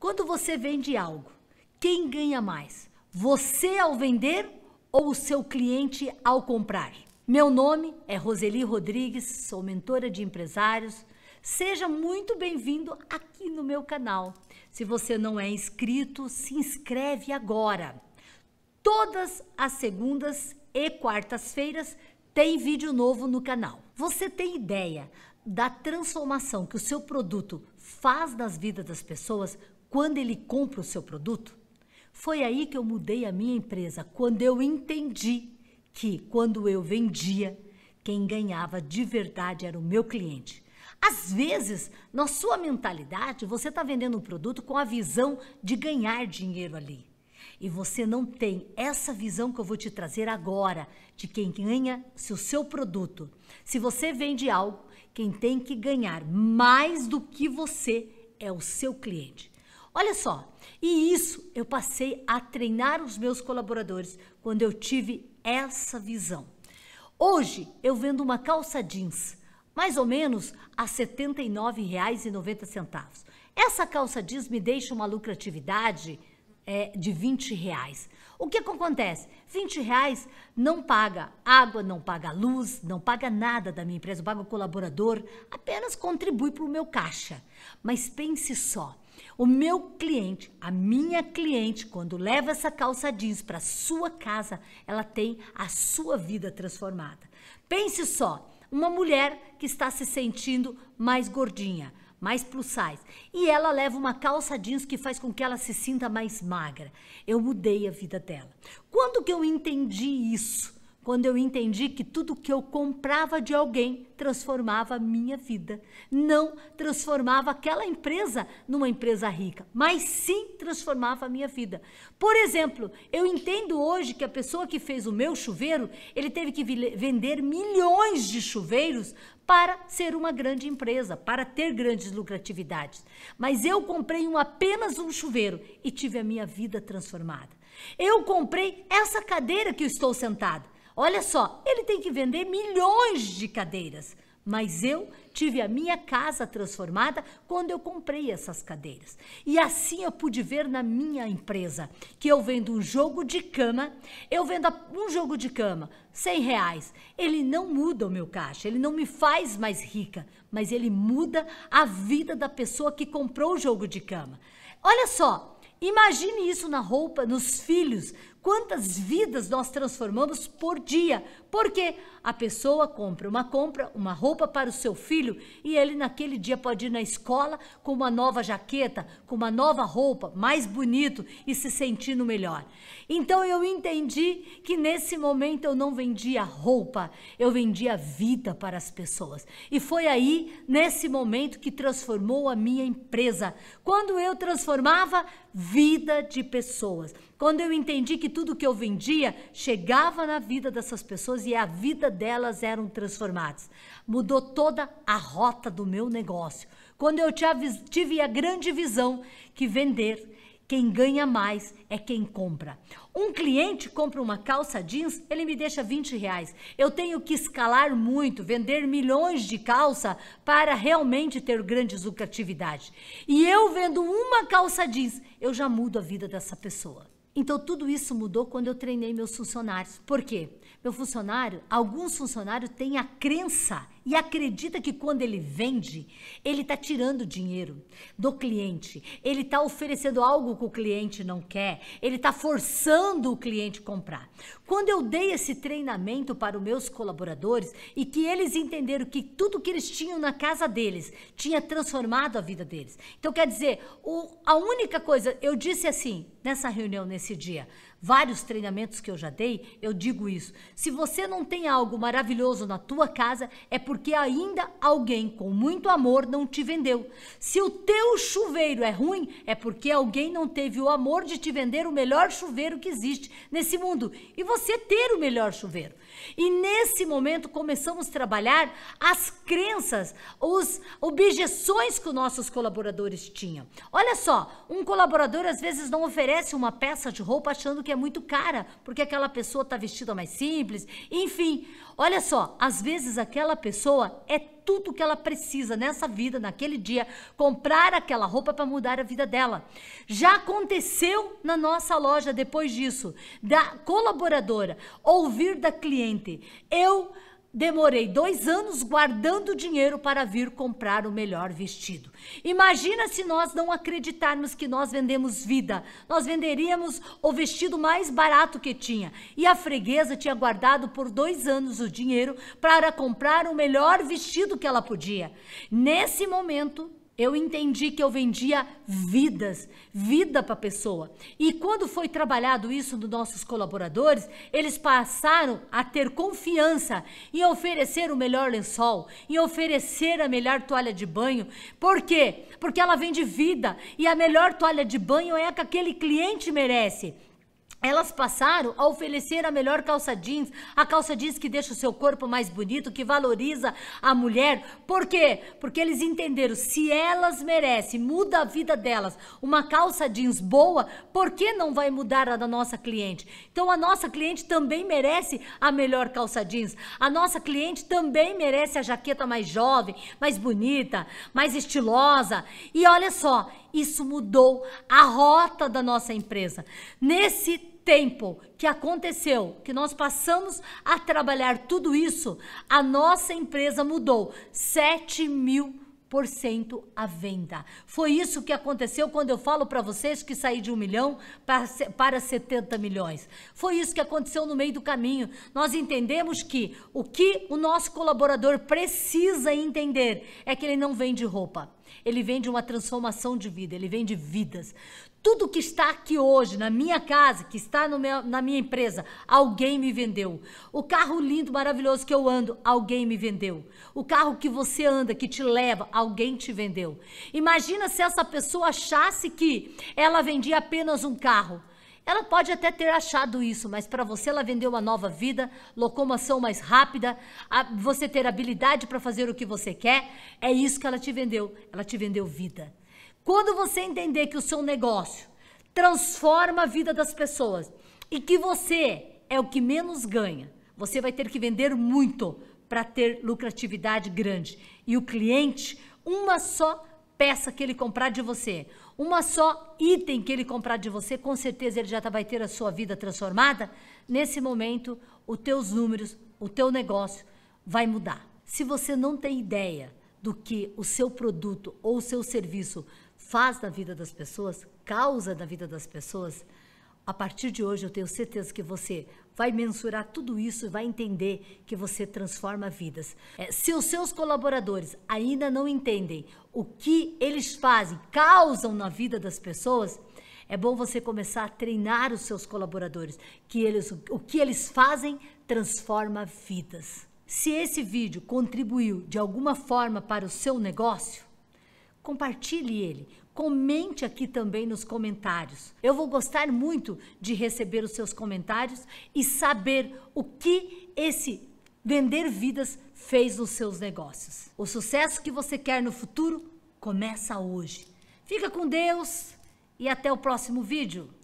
Quando você vende algo, quem ganha mais? Você ao vender ou o seu cliente ao comprar? Meu nome é Roseli Rodrigues, sou mentora de empresários. Seja muito bem-vindo aqui no meu canal. Se você não é inscrito, se inscreve agora. Todas as segundas e quartas-feiras tem vídeo novo no canal. Você tem ideia da transformação que o seu produto faz nas vidas das pessoas? quando ele compra o seu produto? Foi aí que eu mudei a minha empresa, quando eu entendi que quando eu vendia, quem ganhava de verdade era o meu cliente. Às vezes, na sua mentalidade, você está vendendo um produto com a visão de ganhar dinheiro ali. E você não tem essa visão que eu vou te trazer agora de quem ganha se o seu produto. Se você vende algo, quem tem que ganhar mais do que você é o seu cliente. Olha só, e isso eu passei a treinar os meus colaboradores quando eu tive essa visão. Hoje eu vendo uma calça jeans, mais ou menos a R$ 79,90. Essa calça jeans me deixa uma lucratividade é, de 20 reais. O que acontece? 20 reais não paga água, não paga luz, não paga nada da minha empresa, não paga o colaborador, apenas contribui para o meu caixa. Mas pense só, o meu cliente, a minha cliente, quando leva essa calça jeans para sua casa, ela tem a sua vida transformada. Pense só, uma mulher que está se sentindo mais gordinha, mais plus size, e ela leva uma calça jeans que faz com que ela se sinta mais magra. Eu mudei a vida dela. Quando que eu entendi isso? quando eu entendi que tudo que eu comprava de alguém transformava a minha vida. Não transformava aquela empresa numa empresa rica, mas sim transformava a minha vida. Por exemplo, eu entendo hoje que a pessoa que fez o meu chuveiro, ele teve que vender milhões de chuveiros para ser uma grande empresa, para ter grandes lucratividades. Mas eu comprei um, apenas um chuveiro e tive a minha vida transformada. Eu comprei essa cadeira que eu estou sentada Olha só, ele tem que vender milhões de cadeiras. Mas eu tive a minha casa transformada quando eu comprei essas cadeiras. E assim eu pude ver na minha empresa que eu vendo um jogo de cama, eu vendo um jogo de cama, 100 reais. Ele não muda o meu caixa, ele não me faz mais rica, mas ele muda a vida da pessoa que comprou o jogo de cama. Olha só, imagine isso na roupa, nos filhos, Quantas vidas nós transformamos por dia? Porque a pessoa compra uma compra, uma roupa para o seu filho e ele naquele dia pode ir na escola com uma nova jaqueta, com uma nova roupa, mais bonito e se sentindo melhor. Então eu entendi que nesse momento eu não vendia roupa, eu vendia vida para as pessoas. E foi aí, nesse momento, que transformou a minha empresa. Quando eu transformava vida de pessoas. Quando eu entendi que tudo que eu vendia chegava na vida dessas pessoas e a vida delas eram transformadas. Mudou toda a rota do meu negócio. Quando eu tive a grande visão que vender quem ganha mais é quem compra. Um cliente compra uma calça jeans, ele me deixa 20 reais. Eu tenho que escalar muito, vender milhões de calça para realmente ter grande lucratividade. E eu vendo uma calça jeans, eu já mudo a vida dessa pessoa. Então tudo isso mudou quando eu treinei meus funcionários. Por quê? Meu funcionário, alguns funcionários têm a crença e acredita que quando ele vende, ele está tirando dinheiro do cliente, ele está oferecendo algo que o cliente não quer, ele está forçando o cliente a comprar. Quando eu dei esse treinamento para os meus colaboradores e que eles entenderam que tudo que eles tinham na casa deles tinha transformado a vida deles. Então, quer dizer, o, a única coisa, eu disse assim nessa reunião, nesse dia, vários treinamentos que eu já dei, eu digo isso. Se você não tem algo maravilhoso na tua casa, é porque ainda alguém com muito amor não te vendeu. Se o teu chuveiro é ruim, é porque alguém não teve o amor de te vender o melhor chuveiro que existe nesse mundo. E você ter o melhor chuveiro. E nesse momento começamos a trabalhar as crenças, os objeções que os nossos colaboradores tinham. Olha só, um colaborador às vezes não oferece uma peça de roupa achando que é muito cara, porque aquela pessoa está vestida mais simples. Enfim, olha só, às vezes aquela pessoa é tudo que ela precisa nessa vida, naquele dia, comprar aquela roupa para mudar a vida dela. Já aconteceu na nossa loja depois disso, da colaboradora ouvir da cliente: "Eu Demorei dois anos guardando dinheiro para vir comprar o melhor vestido. Imagina se nós não acreditarmos que nós vendemos vida. Nós venderíamos o vestido mais barato que tinha. E a freguesa tinha guardado por dois anos o dinheiro para comprar o melhor vestido que ela podia. Nesse momento, eu entendi que eu vendia vidas, vida para a pessoa. E quando foi trabalhado isso dos nossos colaboradores, eles passaram a ter confiança em oferecer o melhor lençol, em oferecer a melhor toalha de banho. Por quê? Porque ela vende vida e a melhor toalha de banho é a que aquele cliente merece. Elas passaram a oferecer a melhor calça jeans, a calça jeans que deixa o seu corpo mais bonito, que valoriza a mulher. Por quê? Porque eles entenderam, se elas merecem, muda a vida delas, uma calça jeans boa, por que não vai mudar a da nossa cliente? Então a nossa cliente também merece a melhor calça jeans. A nossa cliente também merece a jaqueta mais jovem, mais bonita, mais estilosa. E olha só, isso mudou a rota da nossa empresa. Nesse tempo que aconteceu, que nós passamos a trabalhar tudo isso, a nossa empresa mudou 7 mil por cento a venda. Foi isso que aconteceu quando eu falo para vocês que saí de um milhão para, para 70 milhões. Foi isso que aconteceu no meio do caminho. Nós entendemos que o que o nosso colaborador precisa entender é que ele não vende roupa ele vem de uma transformação de vida, ele vem de vidas. Tudo que está aqui hoje, na minha casa, que está meu, na minha empresa, alguém me vendeu. O carro lindo, maravilhoso que eu ando, alguém me vendeu. O carro que você anda, que te leva, alguém te vendeu. Imagina se essa pessoa achasse que ela vendia apenas um carro. Ela pode até ter achado isso, mas para você ela vendeu uma nova vida, locomoção mais rápida, você ter habilidade para fazer o que você quer. É isso que ela te vendeu. Ela te vendeu vida. Quando você entender que o seu negócio transforma a vida das pessoas e que você é o que menos ganha, você vai ter que vender muito para ter lucratividade grande. E o cliente, uma só peça que ele comprar de você, uma só item que ele comprar de você, com certeza ele já tá, vai ter a sua vida transformada. Nesse momento, os teus números, o teu negócio vai mudar. Se você não tem ideia do que o seu produto ou o seu serviço faz na vida das pessoas, causa na vida das pessoas, a partir de hoje, eu tenho certeza que você vai mensurar tudo isso e vai entender que você transforma vidas. É, se os seus colaboradores ainda não entendem o que eles fazem, causam na vida das pessoas, é bom você começar a treinar os seus colaboradores, que eles, o que eles fazem transforma vidas. Se esse vídeo contribuiu de alguma forma para o seu negócio, compartilhe ele Comente aqui também nos comentários. Eu vou gostar muito de receber os seus comentários e saber o que esse vender vidas fez nos seus negócios. O sucesso que você quer no futuro começa hoje. Fica com Deus e até o próximo vídeo.